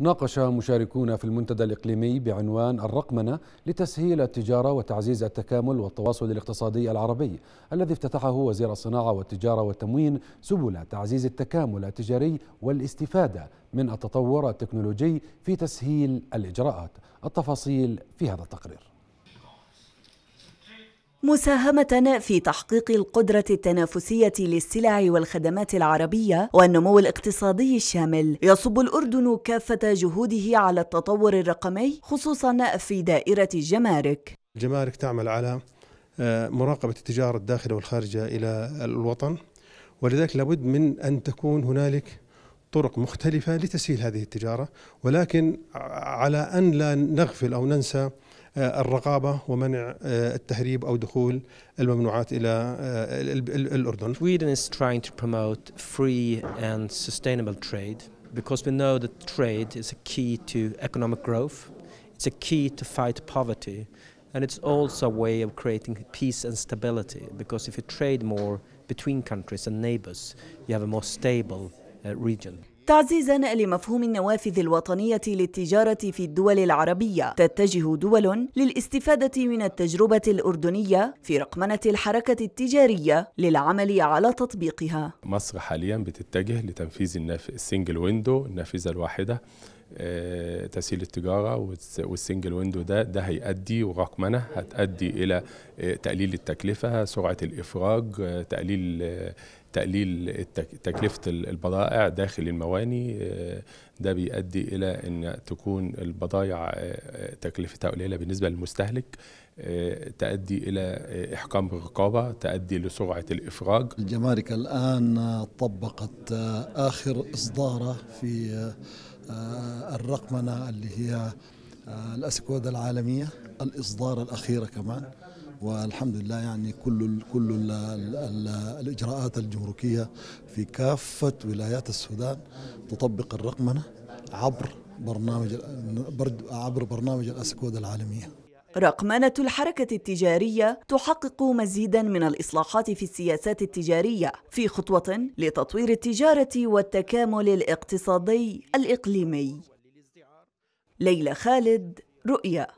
ناقش مشاركون في المنتدى الإقليمي بعنوان الرقمنة لتسهيل التجارة وتعزيز التكامل والتواصل الاقتصادي العربي الذي افتتحه وزير الصناعة والتجارة والتموين سبل تعزيز التكامل التجاري والاستفادة من التطور التكنولوجي في تسهيل الإجراءات التفاصيل في هذا التقرير مساهمة في تحقيق القدرة التنافسية للسلع والخدمات العربية والنمو الاقتصادي الشامل. يصب الأردن كافة جهوده على التطور الرقمي خصوصا في دائرة الجمارك. الجمارك تعمل على آه، مراقبة التجارة الداخلة والخارجة إلى الوطن ولذلك لابد من أن تكون هنالك طرق مختلفة لتسهيل هذه التجارة ولكن على أن لا نغفل أو ننسى الرقابه ومنع التهريب او دخول الممنوعات الى الاردن. Sweden is trying to promote free and sustainable trade because we know that trade is a key to economic growth, it's a key to fight poverty and it's also a way of creating peace and stability because if you trade more between countries and neighbors, you have a more stable uh, region. تعزيزا لمفهوم النوافذ الوطنية للتجارة في الدول العربية تتجه دول للاستفادة من التجربة الأردنية في رقمنة الحركة التجارية للعمل على تطبيقها مصر حاليا بتتجه لتنفيذ السنجل ويندو النافذة الواحدة آه، تسهيل التجاره والسنجل ويندو ده ده هيؤدي ورقمنه هتؤدي الى آه، تقليل التكلفه سرعه الافراج آه، تقليل تقليل تكلفه البضائع داخل المواني ده بيؤدي الى ان تكون البضائع تكلفتها قليله بالنسبه للمستهلك تؤدي الى احكام الرقابه تؤدي لسرعه الافراج الجمارك الان طبقت اخر اصداره في الرقمنة اللي هي آه، الأسكواد العالمية الإصدار الأخيرة كمان والحمد لله يعني كل الـ كل الـ الـ الإجراءات الجمركية في كافة ولايات السودان تطبق الرقمنة عبر برنامج عبر برنامج الأسكود العالمية رقمنة الحركة التجارية تحقق مزيدا من الإصلاحات في السياسات التجارية في خطوة لتطوير التجارة والتكامل الاقتصادي الإقليمي ليلى خالد رؤيا